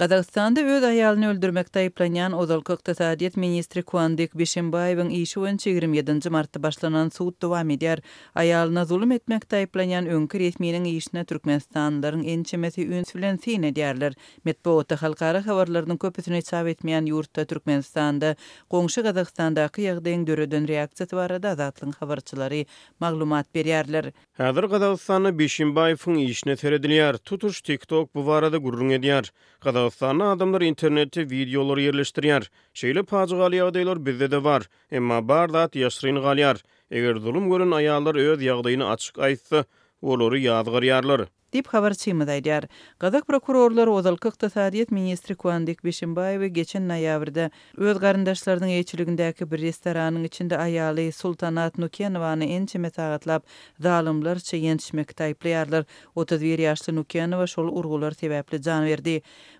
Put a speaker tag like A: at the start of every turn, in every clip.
A: Qazaqstanda öz ayalını öldürmek tayyplanyan Ozol Kıqtasadiyet Ministri Kuandik Bishimbayevin işi önce 27. Martta başlanan suud devam ediyar. Ayalına zulum etmek tayyplanyan önkü resminin işine Türkmenistanların ençemesi ünsülen sin ediyarlar. Metbu ota halkara havarlarının köpüsüne çav etmeyen yurtta Türkmenistanda Qonşı Qazaqstanda akı yağdayın dörödön reakciyatı var arada azatlın maglumat beriyarlar.
B: Hadır Qazaqstanda Bishimbayevin işine seredilyar. Tutuş TikTok bu varada gurrun ediyar. Dostlarına adamlar interneti videolar yerleştiriyar. Şeyle pacı deylar bizde de var. Emma bar dat yaşrin galiyar. Eger zulüm görün ayalar öz yağdayını açık aysa, olori yazgariyarlar.
A: Dip xabar çymadaýar. Gazak prokurorlar Ozalky Iqtisadiýet ministri Kuandik Beşimbaýew geçen noýabrda öz garandaşlarynyň eýçiligindäki bir restoranyň içinde aýaly Sultanat Nukenowany ençe metagatlap zalimler çeýençmek taýplaýarlar. 31 ýaşly Nukenowa şol urgular sebäpli jan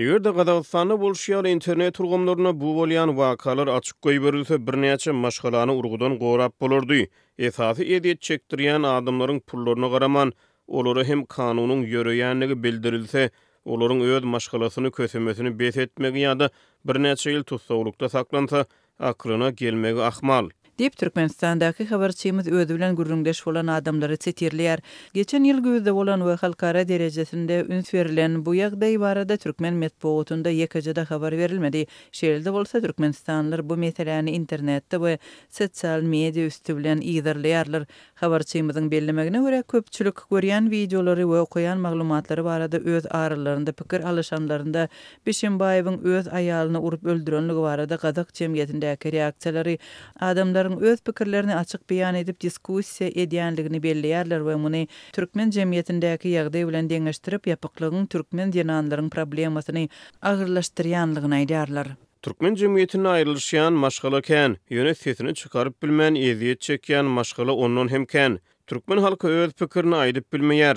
B: Eger de bolşyar internet urgumlaryna bu bolýan wakalar açyk goýberilse bir maşgalany urgudan gorap bolardy. Esasy edip çekdirýän adamlaryň pullaryna garaman olary hem kanunyň ýöreýänligi bildirilse, olaryň öz maşgalasyny kösemesini bet ýa-da bir ýyl tutsaglykda saklansa, akryna gelmegi ahmal.
A: Dip Türkmenistan'daki haberçimiz özü bilen gürrüngdeş olan adamları çetirliyer. Geçen ýyl güvüzde olan we halkara derecesinde üns verilen bu ýagdaý varada Türkmen metbuğutunda yekacada habar verilmedi. Şehirde olsa türkmenistanlylar bu meselani internetde ve sosial media üstü bilen iyidirliyerler. Haberçimizin bellemegine göre köpçülük görüyen videoları ve okuyan maglumatları varada öz ağrılarında pikir alışanlarında Bişimbayewiň öz ayalını urup öldürönlük varada gazak jemgyýetindäki reaksiýalary adamlar ýaşaryň öz pikirlerini açyk beýan edip diskussiýa edýänligini bellýärler we muny türkmen jemgyýetindäki ýagdaý bilen deňleşdirip ýapyklygyň türkmen dinanlaryň problemasyny agyrlaşdyrýanlygyny aýdýarlar.
B: Türkmen cemiyetine aýrylýan maşgala ken, yönet sesini çıkarıp bilmen, eziyet çekyan maşgala onun hemken, Türkmen halkı öz pikirini aýdyp bilmeýär.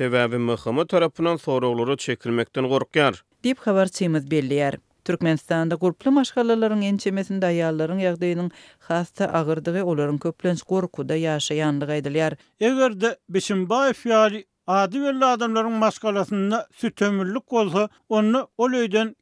B: sebebi mıhımı tarafından soruları çekilmekten korkyar. Dip
A: xabar çeyimiz belliýär. Türkmenistanda gurplu maşgalalaryň ençemesinde aýallaryň ýagdaýynyň hasda agyrdygy olaryň köplenç gorkuda ýaşaýandygy aýdylar. Eberde
C: Beşimbaýew ýaly Adi velli adamların maskalasında süt ömürlük olsa, onunla ol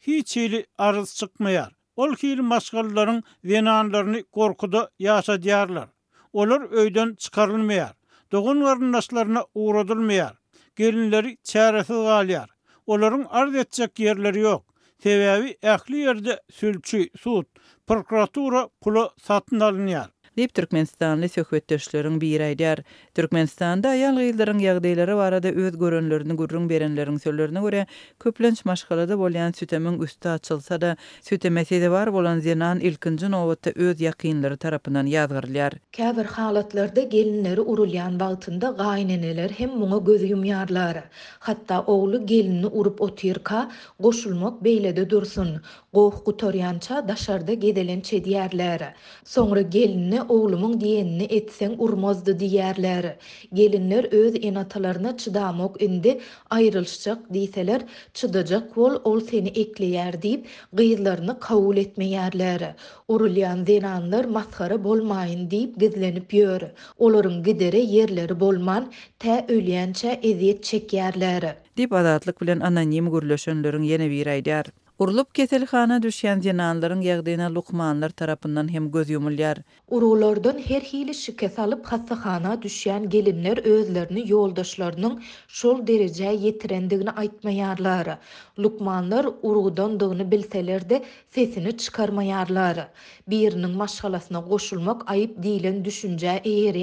C: hiç ili arız çıkmayar. Ol ki ili maskalaların venanlarını korkuda yaşa diyarlar. Olar öyden çıkarılmayar. Doğun varınlaşlarına uğradılmayar. Gelinleri çaresiz galiyar. Oların arz edecek yerleri yok. tevevi ähli ýerde sülçü sud prokuratura kulu
A: satyn alynýar. Dip Türkmenistanlı sökvetdöşlörün bir aydar. Türkmenistanda ayal gildirin yagdeyleri varada öz görönlörünü gürrün berenlörün sörlörünü gure köplönç maşkala da bolyan sütemin üstü açılsa da sütemesi de var bolan zinan ilkıncı novatta öz yakinları tarapından yazgırlar.
D: Kavir halatlarda gelinleri urulyan baltında gayneneler hem muna göz yumyarlar. Hatta oğlu gelinini urup otirka goşulmak beylede dursun. Goh kutoryanca daşarda gedelen çediyerler. Sonra gelini oğlumun diyenini etsen urmazdı diyerler. Gelinler öz enatalarına çıdamok indi ayrılışacak diyseler çıdacak kol ol seni ekleyer deyip gıyızlarını kavul etmeyerler. Orulyan zinanlar mazhara bolmayın deyip gizlenip yör. Oların gidere yerleri bolman te ölyençe eziyet çekyerler.
A: Dip adatlık bilen anonim gürlöşönlörün yeni bir aydar. Urulup keselxana düşen zinanların yagdina lukmanlar tarapından hem göz yumulyar.
D: Urulardan her hili şikayet alıp hastahana düşen gelinler özlerini yoldaşlarının şol derece yetirendigini aytmayarlar. Lukmanlar urudan dığını biltelerde sesini çıkarmayarlar. Birinin maşgalasyna koşulmak ayıp dilin düşünce eğer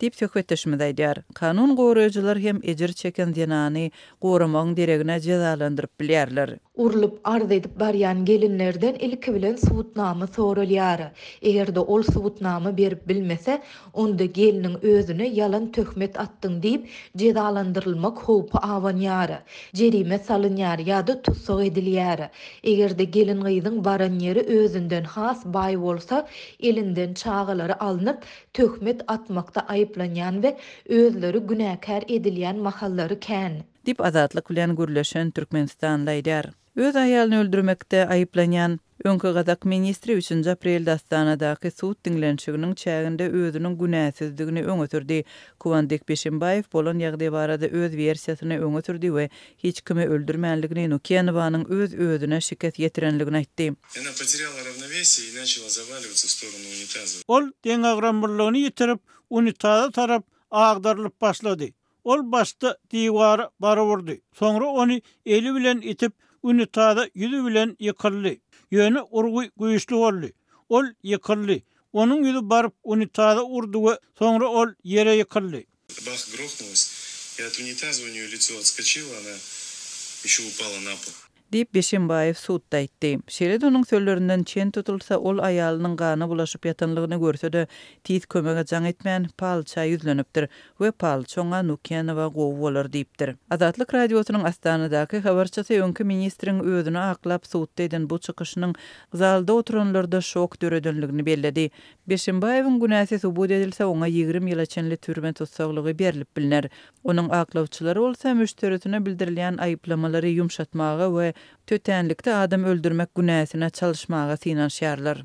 A: Dip sökvetleşme Kanun goruyucular hem ecir çeken dinani gorumağın diregine cezalandırıp bilerler.
D: Urulyp arz edip baryan gelinlerden ilk bilen suvutnamı soru liyar. ol suvutnamı bir bilmese onda gelinin özünü yalan töhmet attın deyip cezalandırılmak hopa avan yara. Cerime ýa-da tutsak edilýär. Egerde gelin gyzyň baran ýeri özünden has bay bolsa, elinden çağılary alınıp töhmet atmakda aýyplanýan we özleri günäkär edilýän mahallary kän.
A: Dip azatlyk bilen gürleşen Türkmenistan laýdar. Öz ayalını öldürmekte ayıplanyan Önkü Ministri 3. aprel dastanadaki suut dinlenşiginin çeğinde özünün günahsizdigini öne sürdi. Kuvandik Beşimbaev bolon yagdi barada öz versiyasını öne sürdi ve hiç kimi öldürmenligini Nukiyanova'nın öz özüne şikayet yetirenligini aytti.
C: Ol den ağrambırlığını yitirip unitaza tarap ağdarılıp başladı. Ol başta divarı barı vurdu. Sonra onu eli bilen itip uni taada yüzü bilen yıkırlı. Yönü urgu güyüşlü olli. Ol yıkırlı. Onun yüzü barıp uni taada urduğu sonra ol yere yıkırlı. Bas
B: И от унитаза лицо отскочило, она еще упала на пол.
A: дип Бешимбаев суттай дийдим. Şeled onun söhürlerinden çen tutulsa, ol ayalnyň gany bulaşyp ýatanlygyny görse de, tiz kömegä jaň etmän, palça ýüzlenipdir we pal soňan ukeniň wagwolardy diýipdir. Adatlyk radiýosynyň astanadaky habarcysy ýonky ministriň ödünü aqlap sutdaýan bu çykşyňyň zalda oturanlarda şok döredendigini bellädi. Beşimbaýewiň günäsi subut edilse, ona 20 ýyl çekmeli türmen töwterligi berilip biliner. Onuň aqlawçylary ol sämüşdiratyna bildirilýän aýyplamalary yumşatmagy we tötenlikde adam öldürmek günäsine çalışmağa sinan